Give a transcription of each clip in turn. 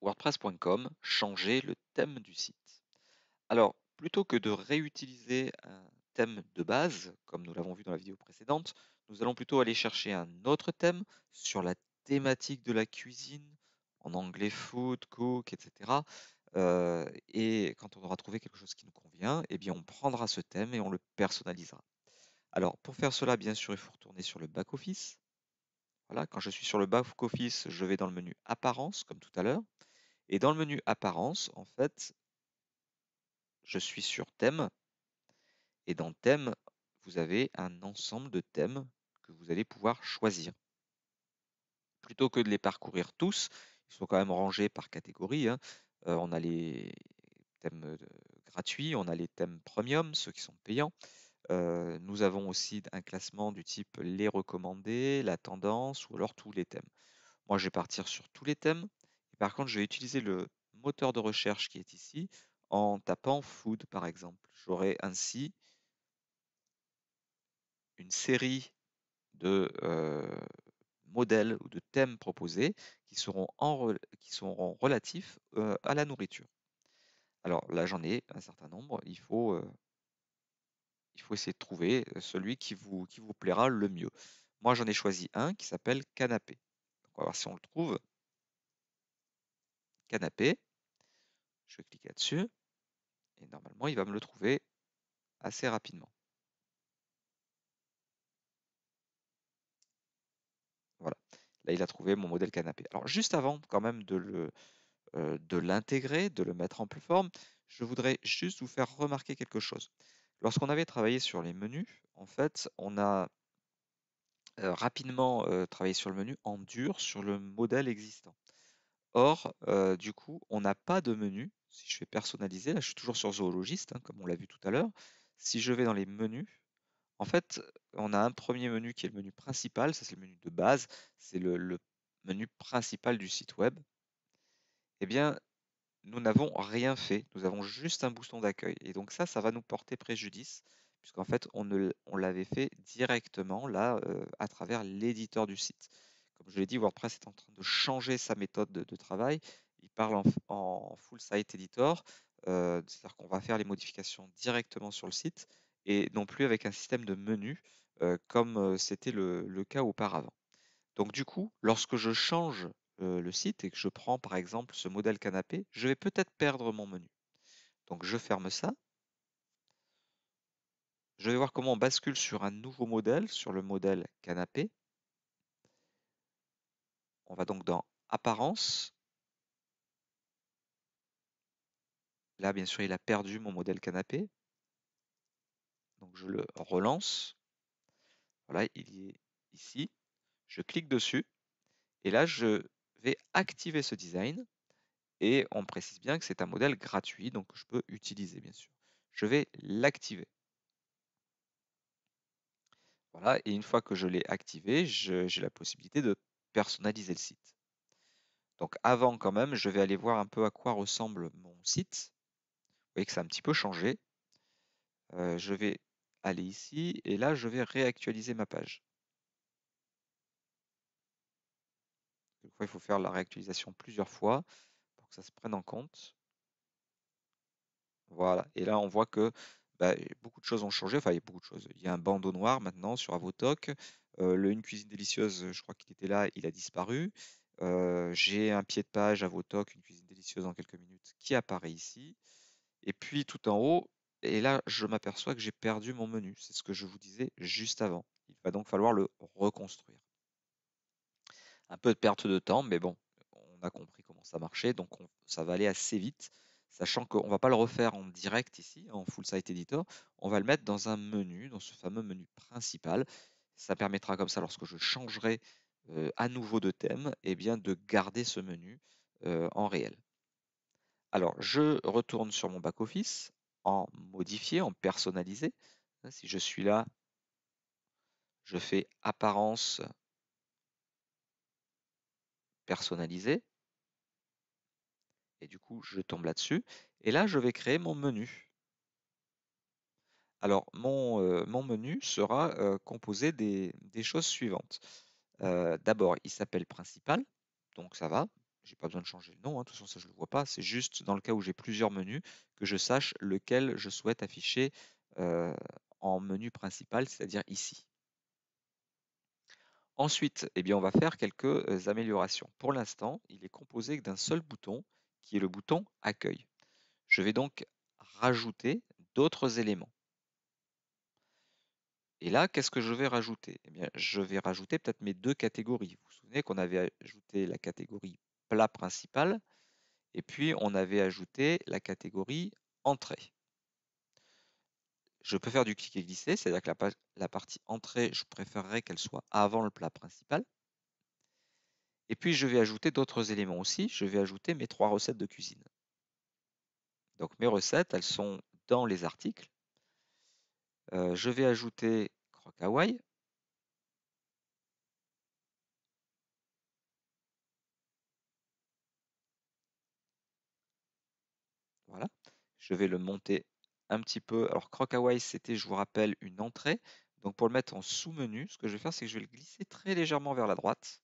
WordPress.com changer le thème du site. Alors, plutôt que de réutiliser un thème de base, comme nous l'avons vu dans la vidéo précédente, nous allons plutôt aller chercher un autre thème sur la thématique de la cuisine, en anglais food, cook, etc. Euh, et quand on aura trouvé quelque chose qui nous convient, eh bien on prendra ce thème et on le personnalisera. Alors pour faire cela, bien sûr, il faut retourner sur le back-office. Voilà, quand je suis sur le back-office, je vais dans le menu Apparence, comme tout à l'heure. Et dans le menu Apparence, en fait, je suis sur Thème. Et dans Thème, vous avez un ensemble de thèmes que vous allez pouvoir choisir. Plutôt que de les parcourir tous, ils sont quand même rangés par catégorie. Hein. Euh, on a les thèmes euh, gratuits, on a les thèmes premium, ceux qui sont payants. Euh, nous avons aussi un classement du type les recommandés, la tendance ou alors tous les thèmes. Moi, je vais partir sur tous les thèmes. Par contre, je vais utiliser le moteur de recherche qui est ici en tapant food par exemple. J'aurai ainsi une série de euh, modèles ou de thèmes proposés qui seront, relatifs euh, à la nourriture. Alors là, j'en ai un certain nombre. Il faut, euh, essayer de trouver celui qui vous, plaira le mieux. Moi, j'en ai choisi un qui s'appelle canapé. on va voir si on le trouve canapé. Je clique là-dessus et normalement il va me le trouver assez rapidement. Voilà, là il a trouvé mon modèle canapé. Alors juste avant quand même de euh, l'intégrer, de le mettre en plus forme, je voudrais juste vous faire remarquer quelque chose. Lorsqu'on avait travaillé sur les menus, en fait, on a euh, rapidement euh, travaillé sur le menu en dur sur le modèle existant. Or, du coup, on n'a pas de menu. Si je vais personnaliser, là je suis toujours sur zoologiste, hein, comme on l'a vu tout à l'heure. Si je vais dans les menus, en fait, on a un premier menu qui est le menu principal, ça c'est le menu de base, c'est le, menu principal du site web. Eh bien, nous n'avons rien fait, nous avons juste un bouton d'accueil. Et donc ça, ça va nous porter préjudice, puisqu'en fait, on, l'avait fait directement là, à travers l'éditeur du site. Comme je l'ai dit, WordPress est en train de changer sa méthode de, travail. Il parle en, full site editor, euh, c'est-à-dire qu'on va faire les modifications directement sur le site et non plus avec un système de menu euh, comme euh, c'était le, cas auparavant. Donc du coup, lorsque je change le site et que je prends par exemple ce modèle canapé, je vais peut-être perdre mon menu. Donc je ferme ça. Je vais voir comment on bascule sur un nouveau modèle, sur le modèle canapé. On va donc dans Apparence. Là, bien sûr, il a perdu mon modèle canapé. Donc, je le relance. Voilà, il est ici. Je clique dessus. Et là, je vais activer ce design. Et on précise bien que c'est un modèle gratuit, donc je peux utiliser, bien sûr. Je vais l'activer. Voilà, et une fois que je l'ai activé, j'ai la possibilité de personnaliser le site. Donc avant quand même, je vais aller voir un peu à quoi ressemble mon site. Vous voyez que ça a un petit peu changé. Euh, je vais aller ici et là, je vais réactualiser ma page. il faut faire la réactualisation plusieurs fois pour que ça se prenne en compte. Voilà, et là on voit que bah, beaucoup de choses ont changé, enfin il y a beaucoup de choses. Il y a un bandeau noir maintenant sur Avotoc, le Une cuisine délicieuse, je crois qu'il était là, il a disparu. j'ai un pied de page à Wotok, Une cuisine délicieuse en quelques minutes, qui apparaît ici. Et puis tout en haut et là, je m'aperçois que j'ai perdu mon menu. C'est ce que je vous disais juste avant. Il va donc falloir le reconstruire. Un peu de perte de temps, mais bon, on a compris comment ça marchait, donc ça va aller assez vite, sachant qu'on va pas le refaire en direct ici, en full site editor. On va le mettre dans un menu, dans ce fameux menu principal ça permettra comme ça, lorsque je changerai à nouveau de thème, eh bien, de garder ce menu en réel. Alors, je retourne sur mon back-office en modifier, en personnaliser. Hein, si je suis là, je fais apparence personnalisée. Et du coup, je tombe là-dessus. Et là, je vais créer mon menu. Alors, mon, menu sera, composé des choses suivantes. d'abord, il s'appelle principal, donc ça va, je n'ai pas besoin de changer le nom, hein, de toute façon ça je le vois pas. C'est juste dans le cas où j'ai plusieurs menus, que je sache lequel je souhaite afficher, en menu principal, c'est-à-dire ici. Ensuite, eh bien, on va faire quelques, améliorations. Pour l'instant, il est composé d'un seul bouton, qui est le bouton accueil. Je vais donc rajouter d'autres éléments. Et là, qu'est-ce que je vais rajouter Eh bien, je vais rajouter peut-être mes deux catégories. Vous vous souvenez qu'on avait ajouté la catégorie plat principal et puis on avait ajouté la catégorie entrée. Je peux faire du et glisser, c'est-à-dire que la, la partie entrée, je préférerais qu'elle soit avant le plat principal. Et puis je vais ajouter d'autres éléments aussi. Je vais ajouter mes trois recettes de cuisine. Donc mes recettes, elles sont dans les articles je vais ajouter Croc Voilà. Je vais le monter un petit peu. Alors, Croc c'était, je vous rappelle, une entrée. Donc, pour le mettre en sous-menu, ce que je vais faire, c'est que je vais le glisser très légèrement vers la droite.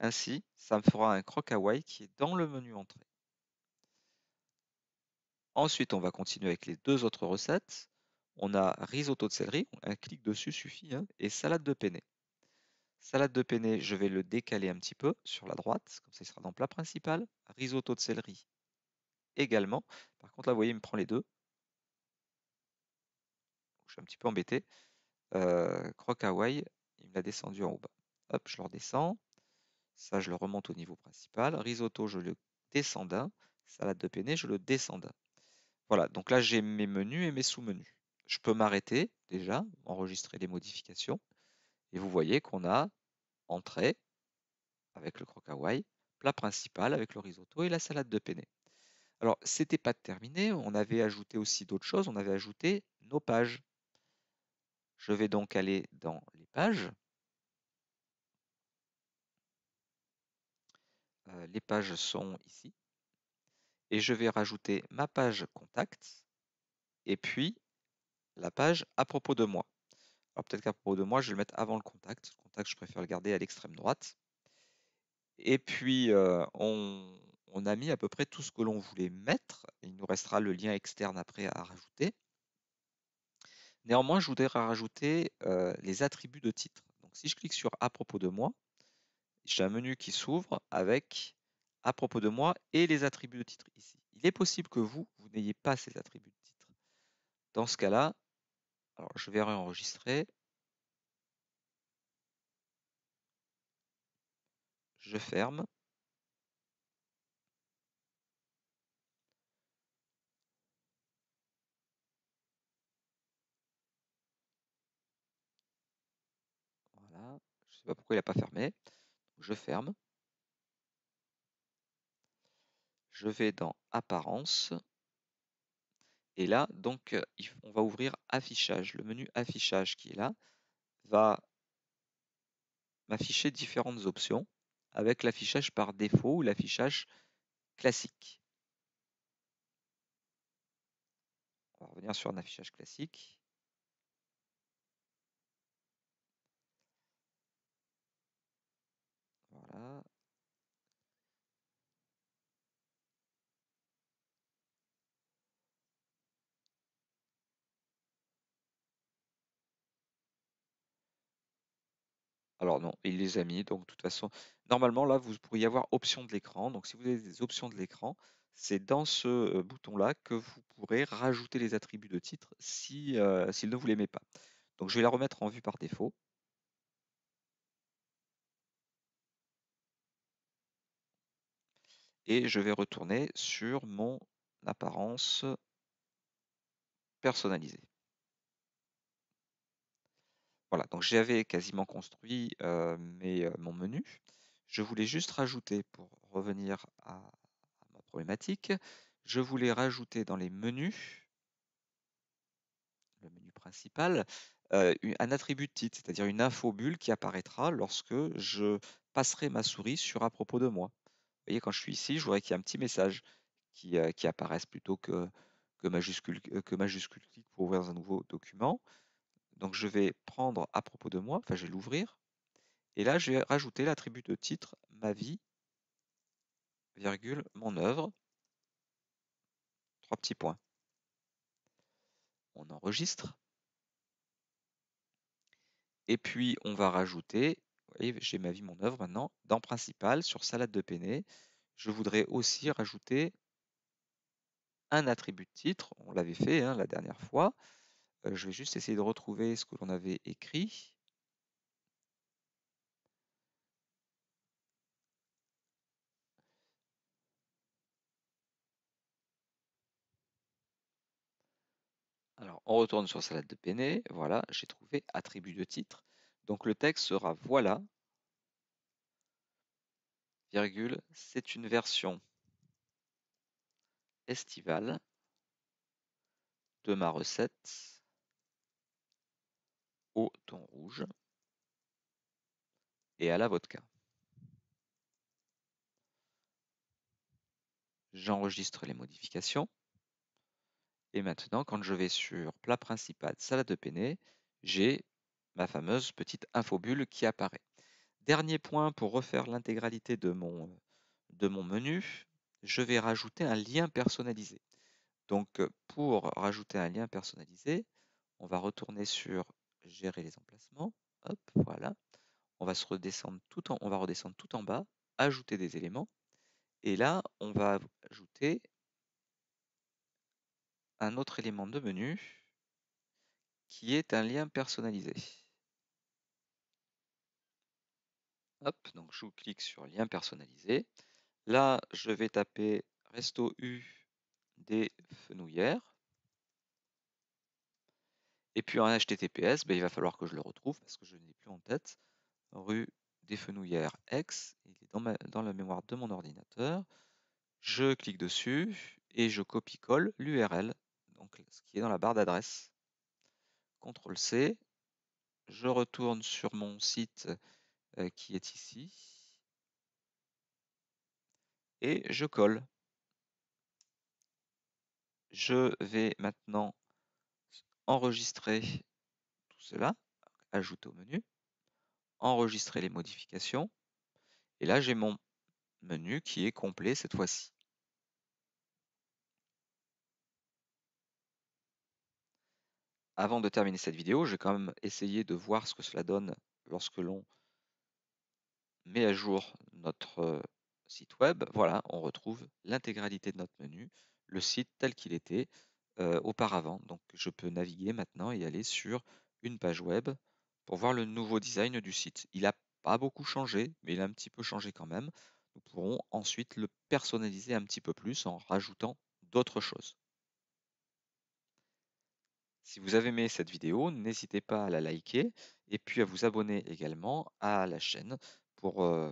Ainsi, ça me fera un Croc qui est dans le menu entrée. Ensuite, on va continuer avec les deux autres recettes. On a risotto de céleri, un clic dessus suffit, hein, et salade de penne. Salade de penne, je vais le décaler un petit peu sur la droite, comme ça il sera dans le plat principal. Risotto de céleri également. Par contre, là, vous voyez, il me prend les deux. Je suis un petit peu embêté. Euh, croque il me l'a descendu en haut bas. Hop, je le redescends. Ça, je le remonte au niveau principal. Risotto, je le descends d'un. Salade de penne, je le descends d'un. Voilà, donc là, j'ai mes menus et mes sous-menus je peux m'arrêter déjà, enregistrer les modifications, et vous voyez qu'on a entrée avec le croque plat principal avec le risotto et la salade de penne. Alors, ce n'était pas terminé, on avait ajouté aussi d'autres choses, on avait ajouté nos pages. Je vais donc aller dans les pages. Euh, les pages sont ici. Et je vais rajouter ma page contact et puis la page à propos de moi. Alors peut-être qu'à propos de moi, je vais le mettre avant le contact. Le contact, je préfère le garder à l'extrême droite. Et puis, euh, on, a mis à peu près tout ce que l'on voulait mettre. Il nous restera le lien externe après à rajouter. Néanmoins, je voudrais rajouter euh, les attributs de titre. Donc, si je clique sur « À propos de moi », j'ai un menu qui s'ouvre avec « À propos de moi » et les attributs de titre ici. Il est possible que vous, vous n'ayez pas ces attributs de titre. Dans ce cas-là, alors, je vais réenregistrer. Je ferme. Voilà. Je ne sais pas pourquoi il n'a pas fermé. Je ferme. Je vais dans Apparence. Et là, donc, on va ouvrir Affichage. Le menu Affichage qui est là va m'afficher différentes options avec l'affichage par défaut ou l'affichage classique. On va revenir sur un affichage classique. Voilà. Alors non, il les a mis, donc de toute façon, normalement là, vous pourriez avoir options de l'écran. Donc si vous avez des options de l'écran, c'est dans ce bouton-là que vous pourrez rajouter les attributs de titre si, s'il ne vous les met pas. Donc je vais la remettre en vue par défaut. Et je vais retourner sur mon apparence personnalisée. Voilà, donc j'avais quasiment construit mon menu. Je voulais juste rajouter, pour revenir à, ma problématique, je voulais rajouter dans les menus, le menu principal, un attribut de titre, c'est-à-dire une infobulle qui apparaîtra lorsque je passerai ma souris sur à propos de moi. Vous voyez, quand je suis ici, je voudrais qu'il y ait un petit message qui, qui apparaisse plutôt que, majuscule, que majuscule clic pour ouvrir un nouveau document. Donc je vais prendre à propos de moi, enfin je vais l'ouvrir, et là je vais rajouter l'attribut de titre, ma vie, virgule, mon œuvre, trois petits points. On enregistre. Et puis on va rajouter, vous voyez, j'ai ma vie, mon œuvre maintenant, dans principal, sur salade de péné, je voudrais aussi rajouter un attribut de titre, on l'avait fait hein, la dernière fois, euh, je vais juste essayer de retrouver ce que l'on avait écrit. Alors, on retourne sur Salade de Péné. Voilà, j'ai trouvé attribut de titre. Donc, le texte sera voilà, c'est une version estivale de ma recette ton rouge et à la vodka. J'enregistre les modifications. Et maintenant, quand je vais sur plat principal, salade de penne, j'ai ma fameuse petite infobulle qui apparaît. Dernier point pour refaire l'intégralité de mon, de mon menu, je vais rajouter un lien personnalisé. Donc, pour rajouter un lien personnalisé, on va retourner sur gérer les emplacements. voilà. On va, se redescendre tout en, on va redescendre tout en bas, ajouter des éléments. Et là, on va ajouter un autre élément de menu qui est un lien personnalisé. Hop, donc je clique sur lien personnalisé. Là, je vais taper resto U des fenouillères. Et puis en HTTPS, il va falloir que je le retrouve parce que je n'ai plus en tête. Rue des Fenouillères X, il est dans, la mémoire de mon ordinateur. Je clique dessus et je copie-colle l'URL, donc ce qui est dans la barre d'adresse. CTRL-C, je retourne sur mon site euh, qui est ici et je colle. Je vais maintenant enregistrer tout cela, ajouter au menu, enregistrer les modifications. Et là, j'ai mon menu qui est complet cette fois-ci. Avant de terminer cette vidéo, j'ai quand même essayé de voir ce que cela donne lorsque l'on met à jour notre euh, site web. Voilà, on retrouve l'intégralité de notre menu, le site tel qu'il était, euh, auparavant. Donc je peux naviguer maintenant et aller sur une page web pour voir le nouveau design du site. Il n'a pas beaucoup changé, mais il a un petit peu changé quand même. Nous pourrons ensuite le personnaliser un petit peu plus en rajoutant d'autres choses. Si vous avez aimé cette vidéo, n'hésitez pas à la liker et puis à vous abonner également à la chaîne pour euh,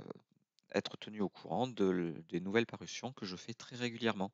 être tenu au courant des nouvelles parutions que je fais très régulièrement.